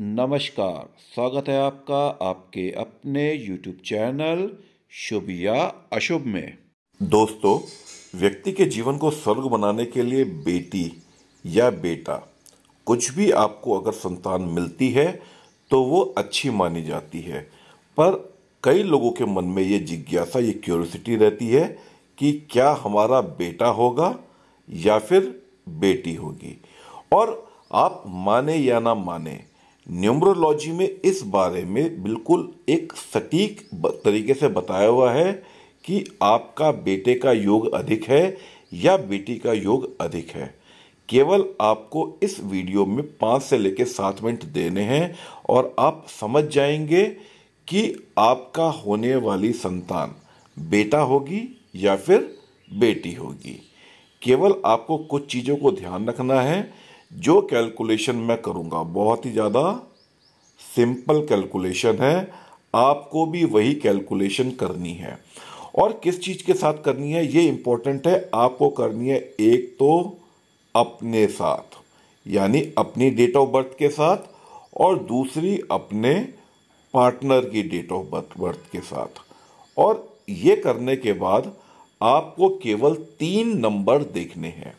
नमस्कार स्वागत है आपका आपके अपने YouTube चैनल शुभ या अशुभ में दोस्तों व्यक्ति के जीवन को स्वर्ग बनाने के लिए बेटी या बेटा कुछ भी आपको अगर संतान मिलती है तो वो अच्छी मानी जाती है पर कई लोगों के मन में ये जिज्ञासा ये क्यूरोसिटी रहती है कि क्या हमारा बेटा होगा या फिर बेटी होगी और आप माने या ना माने न्यूमरोलॉजी में इस बारे में बिल्कुल एक सटीक तरीके से बताया हुआ है कि आपका बेटे का योग अधिक है या बेटी का योग अधिक है केवल आपको इस वीडियो में पाँच से लेकर सात मिनट देने हैं और आप समझ जाएंगे कि आपका होने वाली संतान बेटा होगी या फिर बेटी होगी केवल आपको कुछ चीज़ों को ध्यान रखना है जो कैलकुलेशन मैं करूँगा बहुत ही ज़्यादा सिंपल कैलकुलेशन है आपको भी वही कैलकुलेशन करनी है और किस चीज़ के साथ करनी है ये इम्पोर्टेंट है आपको करनी है एक तो अपने साथ यानी अपनी डेट ऑफ बर्थ के साथ और दूसरी अपने पार्टनर की डेट ऑफ बर्थ बर्थ के साथ और ये करने के बाद आपको केवल तीन नंबर देखने हैं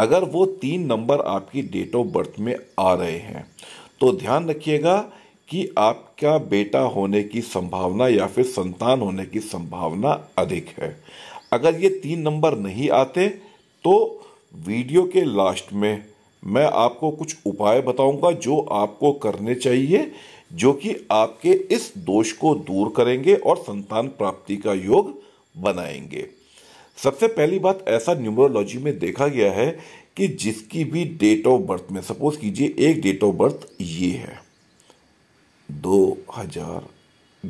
अगर वो तीन नंबर आपकी डेट ऑफ बर्थ में आ रहे हैं तो ध्यान रखिएगा कि आपका बेटा होने की संभावना या फिर संतान होने की संभावना अधिक है अगर ये तीन नंबर नहीं आते तो वीडियो के लास्ट में मैं आपको कुछ उपाय बताऊंगा जो आपको करने चाहिए जो कि आपके इस दोष को दूर करेंगे और संतान प्राप्ति का योग बनाएंगे सबसे पहली बात ऐसा न्यूमरोलॉजी में देखा गया है कि जिसकी भी डेट ऑफ बर्थ में सपोज कीजिए एक डेट ऑफ बर्थ ये है दो हजार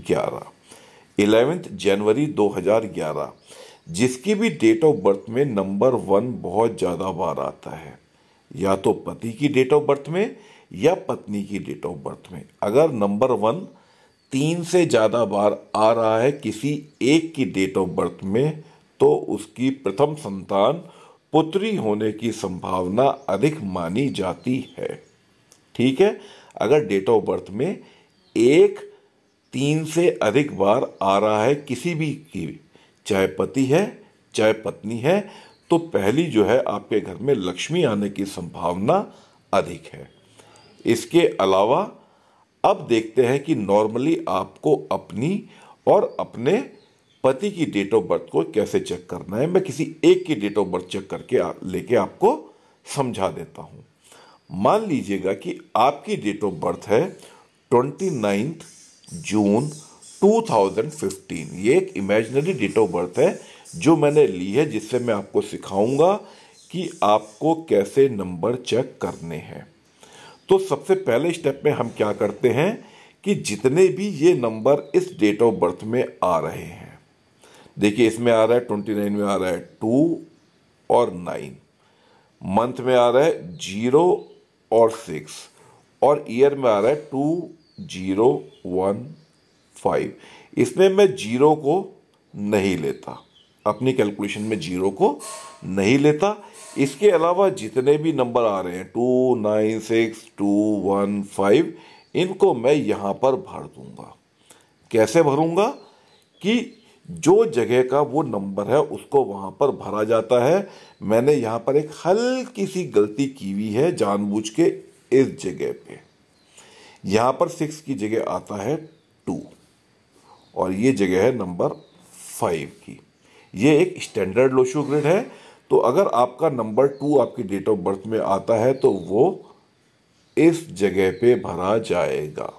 ग्यारह इलेवेंथ जनवरी दो हजार ग्यारह जिसकी भी डेट ऑफ बर्थ में नंबर वन बहुत ज़्यादा बार आता है या तो पति की डेट ऑफ बर्थ में या पत्नी की डेट ऑफ बर्थ में अगर नंबर वन तीन से ज़्यादा बार आ रहा है किसी एक की डेट ऑफ बर्थ में तो उसकी प्रथम संतान पुत्री होने की संभावना अधिक मानी जाती है ठीक है अगर डेट ऑफ बर्थ में एक तीन से अधिक बार आ रहा है किसी भी की चाहे पति है चाहे पत्नी है तो पहली जो है आपके घर में लक्ष्मी आने की संभावना अधिक है इसके अलावा अब देखते हैं कि नॉर्मली आपको अपनी और अपने पति की डेट ऑफ बर्थ को कैसे चेक करना है मैं किसी एक की डेट ऑफ बर्थ चेक करके लेके आपको समझा देता हूँ मान लीजिएगा कि आपकी डेट ऑफ बर्थ है ट्वेंटी नाइन्थ जून 2015 ये एक इमेजनरी डेट ऑफ बर्थ है जो मैंने ली है जिससे मैं आपको सिखाऊंगा कि आपको कैसे नंबर चेक करने हैं तो सबसे पहले स्टेप में हम क्या करते हैं कि जितने भी ये नंबर इस डेट ऑफ बर्थ में आ रहे हैं देखिए इसमें आ रहा है ट्वेंटी नाइन में आ रहा है टू और नाइन मंथ में आ रहा है जीरो और सिक्स और ईयर में आ रहा है टू जीरो वन फाइव इसमें मैं जीरो को नहीं लेता अपनी कैलकुलेशन में जीरो को नहीं लेता इसके अलावा जितने भी नंबर आ रहे हैं two nine six two one five इनको मैं यहाँ पर भर दूँगा कैसे भरूँगा कि जो जगह का वो नंबर है उसको वहाँ पर भरा जाता है मैंने यहाँ पर एक हल्की सी गलती की हुई है जानबूझ के इस जगह पे यहाँ पर सिक्स की जगह आता है टू और ये जगह है नंबर फाइव की ये एक स्टैंडर्ड लोशो ग्रिड है तो अगर आपका नंबर टू आपकी डेट ऑफ बर्थ में आता है तो वो इस जगह पे भरा जाएगा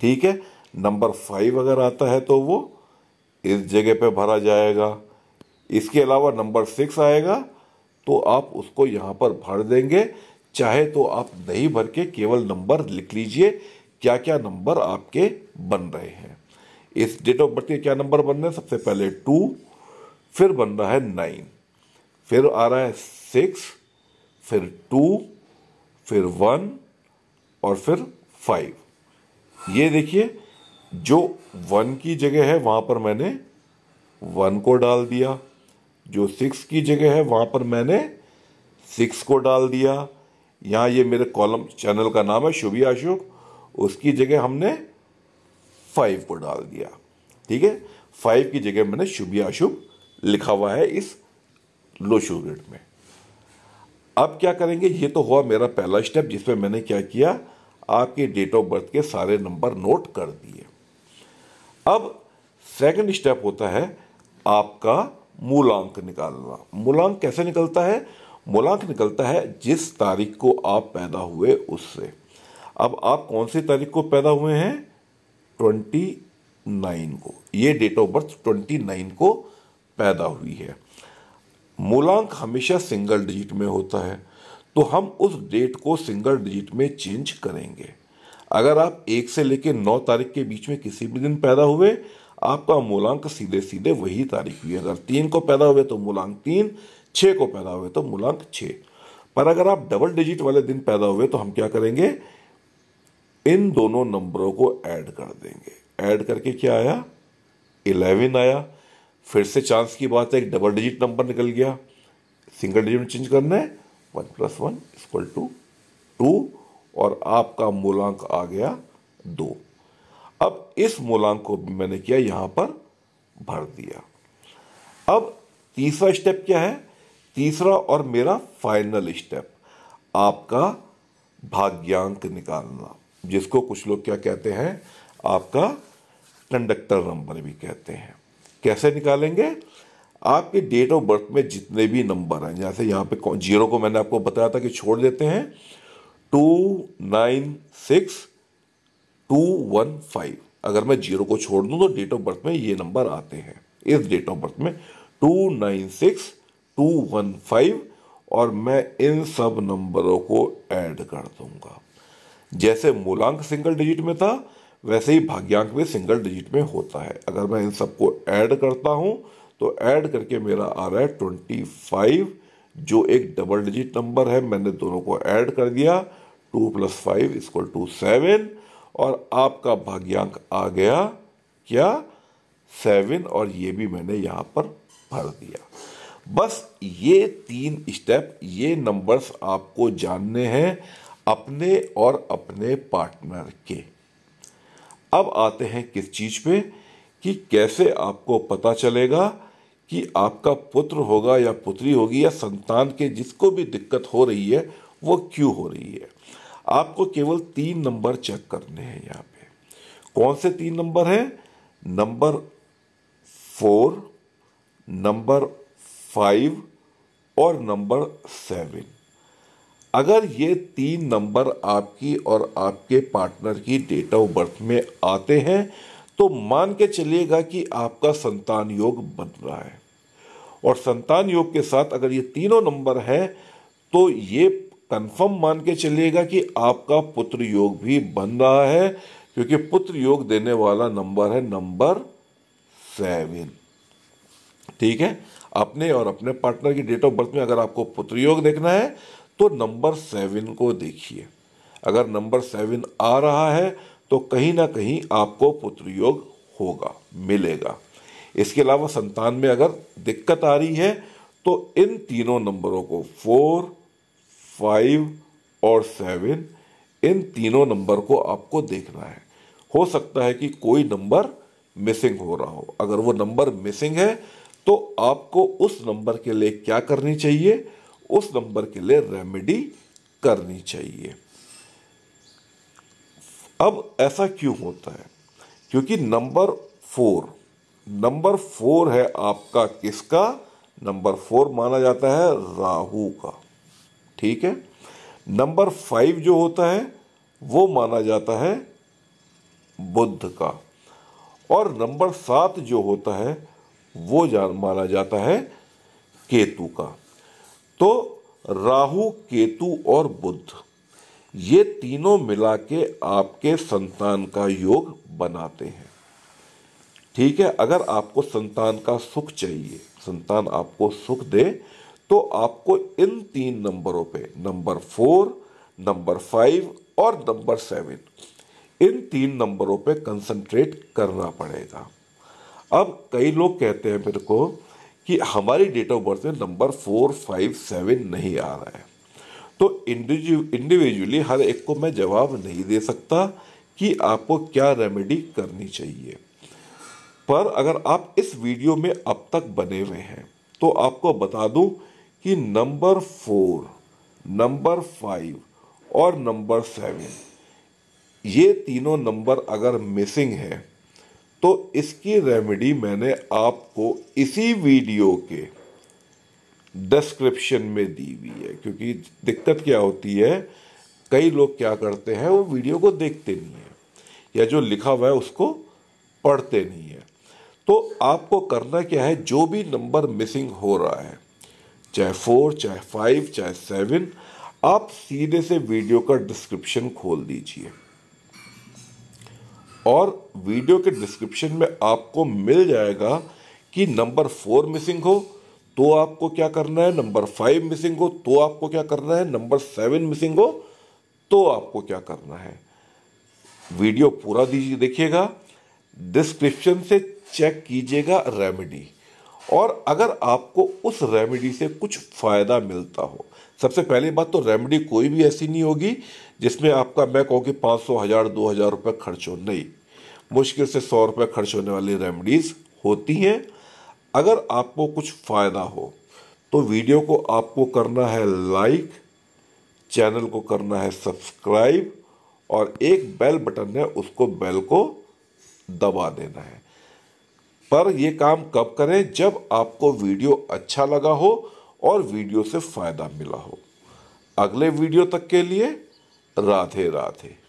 ठीक है नंबर फाइव अगर आता है तो वो इस जगह पे भरा जाएगा इसके अलावा नंबर सिक्स आएगा तो आप उसको यहाँ पर भर देंगे चाहे तो आप नहीं भर के केवल नंबर लिख लीजिए क्या क्या नंबर आपके बन रहे हैं इस डेट ऑफ बर्थ के क्या नंबर बन रहे हैं सबसे पहले टू फिर बन रहा है नाइन फिर आ रहा है सिक्स फिर टू फिर वन और फिर फाइव ये देखिए जो वन की जगह है वहाँ पर मैंने वन को डाल दिया जो सिक्स की जगह है वहाँ पर मैंने सिक्स को डाल दिया यहाँ ये मेरे कॉलम चैनल का नाम है शुभी अशोक उसकी जगह हमने फाइव को डाल दिया ठीक है फाइव की जगह मैंने शुभी अशुभ लिखा हुआ है इस शो ग्रिड में अब क्या करेंगे ये तो हुआ मेरा पहला स्टेप जिसमें मैंने क्या किया आपके डेट ऑफ बर्थ के सारे नंबर नोट कर दिए अब सेकंड स्टेप होता है आपका मूलांक निकालना मूलांक कैसे निकलता है मूलांक निकलता है जिस तारीख को आप पैदा हुए उससे अब आप कौन सी तारीख को पैदा हुए हैं ट्वेंटी नाइन को ये date of birth twenty nine को पैदा हुई है मूलांक हमेशा सिंगल डिजिट में होता है तो हम उस डेट को सिंगल डिजिट में चेंज करेंगे अगर आप एक से लेकर नौ तारीख के बीच में किसी भी दिन पैदा हुए आपका मूलांक सीधे सीधे वही तारीख हुई अगर तीन को पैदा हुए तो मूलांक तीन छः को पैदा हुए तो मूलांक छः पर अगर आप डबल डिजिट वाले दिन पैदा हुए तो हम क्या करेंगे इन दोनों नंबरों को ऐड कर देंगे ऐड करके क्या आया इलेवन आया फिर से चांस की बात है एक डबल डिजिट नंबर निकल गया सिंगल डिजिट में चेंज करना है one plus one equal to two और आपका मूलांक आ गया दो अब इस मूलांक को मैंने किया यहां पर भर दिया अब तीसरा स्टेप क्या है तीसरा और मेरा फाइनल स्टेप आपका भाग्यांक निकालना जिसको कुछ लोग क्या कहते हैं आपका कंडक्टर नंबर भी कहते हैं कैसे निकालेंगे आपके डेट ऑफ बर्थ में जितने भी नंबर हैं जैसे यहाँ पे जीरो को मैंने आपको बताया था कि छोड़ देते हैं two nine six two one five अगर मैं जीरो को छोड़ दूं तो डेट ऑफ बर्थ में ये नंबर आते हैं इस डेट ऑफ बर्थ में two nine six two one five और मैं इन सब नंबरों को ऐड कर दूंगा जैसे मूलांक सिंगल डिजिट में था वैसे ही भाग्यांक भी सिंगल डिजिट में होता है अगर मैं इन सबको ऐड करता हूं तो ऐड करके मेरा आ रहा है ट्वेंटी फाइव जो एक डबल डिजिट नंबर है मैंने दोनों को ऐड कर दिया two plus five is equal to seven और आपका भाग्यांक आ गया क्या सेवन और ये भी मैंने यहाँ पर भर दिया बस ये तीन स्टेप ये नंबर्स आपको जानने हैं अपने और अपने पार्टनर के अब आते हैं किस चीज़ पे कि कैसे आपको पता चलेगा कि आपका पुत्र होगा या पुत्री होगी या संतान के जिसको भी दिक्कत हो रही है वो क्यों हो रही है आपको केवल तीन नंबर चेक करने हैं यहाँ पे कौन से तीन नंबर हैं नंबर फोर नंबर फाइव और नंबर सेवन अगर ये तीन नंबर आपकी और आपके पार्टनर की डेट ऑफ बर्थ में आते हैं तो मान के चलिएगा कि आपका संतान योग बन रहा है और संतान योग के साथ अगर ये तीनों नंबर हैं तो ये कंफर्म मान के चलिएगा कि आपका पुत्र योग भी बन रहा है क्योंकि पुत्र योग देने वाला नंबर है नंबर सेवन ठीक है अपने और अपने पार्टनर की डेट ऑफ बर्थ में अगर आपको पुत्र योग देखना है तो नंबर सेवन को देखिए अगर नंबर सेवन आ रहा है तो कहीं ना कहीं आपको पुत्र योग होगा मिलेगा इसके अलावा संतान में अगर दिक्कत आ रही है तो इन तीनों नंबरों को फोर फाइव और सेवन इन तीनों नंबर को आपको देखना है हो सकता है कि कोई नंबर मिसिंग हो रहा हो अगर वो नंबर मिसिंग है तो आपको उस नंबर के लिए क्या करनी चाहिए उस नंबर के लिए रेमेडी करनी चाहिए अब ऐसा क्यों होता है क्योंकि नंबर फोर नंबर फोर है आपका किसका नंबर फोर माना जाता है राहु का ठीक है नंबर फाइव जो होता है वो माना जाता है बुद्ध का और नंबर सात जो होता है वो जान माना जाता है केतु का तो राहु केतु और बुद्ध ये तीनों मिला के आपके संतान का योग बनाते हैं ठीक है अगर आपको संतान का सुख चाहिए संतान आपको सुख दे तो आपको इन तीन नंबरों पे नंबर फोर नंबर फाइव और नंबर सेवन इन तीन नंबरों पे कंसंट्रेट करना पड़ेगा अब कई लोग कहते हैं मेरे को कि हमारी डेट ऑफ बर्थ में नंबर फोर फाइव सेवन नहीं आ रहा है तो इंडिविजुअली हर एक को मैं जवाब नहीं दे सकता कि आपको क्या रेमेडी करनी चाहिए पर अगर आप इस वीडियो में अब तक बने हुए हैं तो आपको बता दूं कि नंबर फोर नंबर फाइव और नंबर सेवन ये तीनों नंबर अगर मिसिंग है तो इसकी रेमेडी मैंने आपको इसी वीडियो के डिस्क्रिप्शन में दी हुई है क्योंकि दिक्कत क्या होती है कई लोग क्या करते हैं वो वीडियो को देखते नहीं हैं या जो लिखा हुआ है उसको पढ़ते नहीं है तो आपको करना क्या है जो भी नंबर मिसिंग हो रहा है चाहे फोर चाहे फाइव चाहे सेवन आप सीधे से वीडियो का डिस्क्रिप्शन खोल दीजिए और वीडियो के डिस्क्रिप्शन में आपको मिल जाएगा कि नंबर फोर मिसिंग हो तो आपको क्या करना है नंबर फाइव मिसिंग हो तो आपको क्या करना है नंबर सेवन मिसिंग हो तो आपको क्या करना है वीडियो पूरा दीजिए देखिएगा डिस्क्रिप्शन से चेक कीजिएगा रेमेडी और अगर आपको उस रेमेडी से कुछ फ़ायदा मिलता हो सबसे पहली बात तो रेमेडी कोई भी ऐसी नहीं होगी जिसमें आपका मैं कहूँ कि पाँच सौ हज़ार दो हज़ार रुपये खर्च हो नहीं मुश्किल से सौ रुपये खर्च होने वाली रेमेडीज़ होती हैं अगर आपको कुछ फ़ायदा हो तो वीडियो को आपको करना है लाइक चैनल को करना है सब्सक्राइब और एक बेल बटन है उसको बेल को दबा देना है पर ये काम कब करें जब आपको वीडियो अच्छा लगा हो और वीडियो से फ़ायदा मिला हो अगले वीडियो तक के लिए राधे राधे